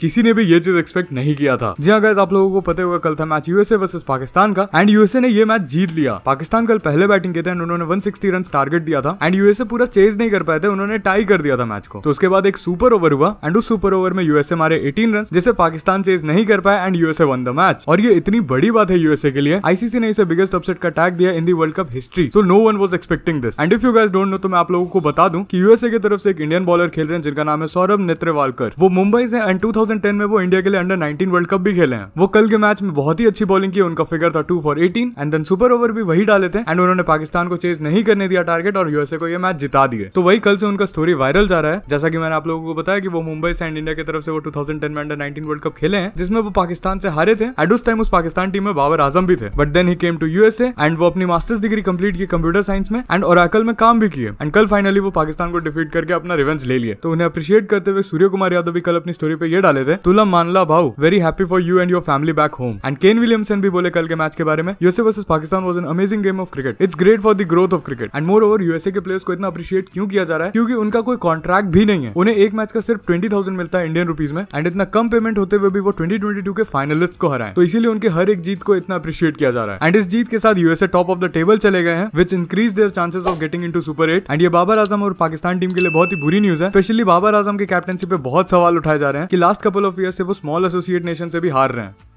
किसी ने भी ये चीज एक्सपेक्ट नहीं किया था जी हाँ गैस आप लोगों को पता होगा कल था मैच यूएसए वर्सेस पाकिस्तान का एंड यूएसए ने ये मैच जीत लिया पाकिस्तान कल पहले बैटिंग के थे उन्होंने 160 रन टारगेट दिया था एंड यूएसए पूरा चेज नहीं कर पाए थे उन्होंने टाई कर दिया था मैच को तो उसके बाद एक सुपर ओवर हुआ एंड उस सुपर ओवर में यूएसए मारे एटीन रन जिसे पाकिस्तान चेज नहीं कर पाया and USA won the match और ये इतनी बड़ी बात है यूएसए के लिए आईसीसी ने इसे बिगेस्ट अपसेट का टैग दिया in the world cup history so no one was expecting this and if you guess don't know तो मैं आप लोगों को बता दूं कि यूएसए की तरफ से एक इंडियन बॉलर खेल रहे हैं जिनका नाम है सौरभ नेत्रवालकर वो मुंबई से एंड टू 2010 में वो इंडिया के लिए अंडर 19 वर्ल्ड कप भी खेले हैं वो कल के मैच में बहुत ही अच्छी बॉलिंग की उनका फिगर था two for eighteen and then super over भी वही डाले थे एंड उन्होंने पाकिस्तान को चेज नहीं करने दिया टारगेट और यूएसए को ये मैच जिता दिए तो वही कल से उनका स्टोरी वायरल जा रहा है जैसा कि मैंने आप लोगों को बताया कि वो मुंबई से एंड इंडिया की तरफ से वो टू में अंडर नाइनटीन वर्ल्ड कप खेले हैं जिसमें वो पाकिस्तान से हारे थे एंड उस टाइम उस पाकिस्तान टीम में बाबर आजम भी थे but then he came to USA and वो अपनी मास्टर्स डिग्री कंप्लीट की कंप्यूटर साइंस में एंड और में काम भी किए एंड कल फाइनली वो पाकिस्तान को डिफीट करके अपना रिवेंज ले लिए तो उन्हें अप्रिशिएट करते हुए सूर्य कुमार यादव भी कल अपनी स्टोरी पे ये डाले बोले थे तुला मानला भाव very happy for you and your family back home and Kane Williamson भी बोले कल के मैच के बारे में USA versus Pakistan was an amazing game of cricket it's great for the growth of cricket and moreover USA के players को इतना अप्रिशिएट क्यों किया जा रहा है क्योंकि उनका कोई कॉन्ट्रैक्ट भी नहीं है उन्हें एक मैच का सिर्फ ट्वेंटी मिलता है इंडियन रुपीज में एंड इतना कम पेमेंट होते हुए भी वो ट्वेंटी के फाइनलिस्ट को हराए तो इसीलिए उनके हर एक जीत को इतना अप्रिशिएट किया जा रहा है एंड इस जीत के साथ USA top of the table चले गए हैं which increase their chances of getting in super eight and ये बाबर आजम और पाकिस्तान टीम के लिए बहुत ही बुरी न्यूज है स्पेशली बाबर आजम के कैप्टनशिप पे बहुत सवाल उठाए जा रहे हैं कि लास्ट कपल ऑफ ईयर से वो स्मॉल एसोसिएट नेशन से भी हार रहे हैं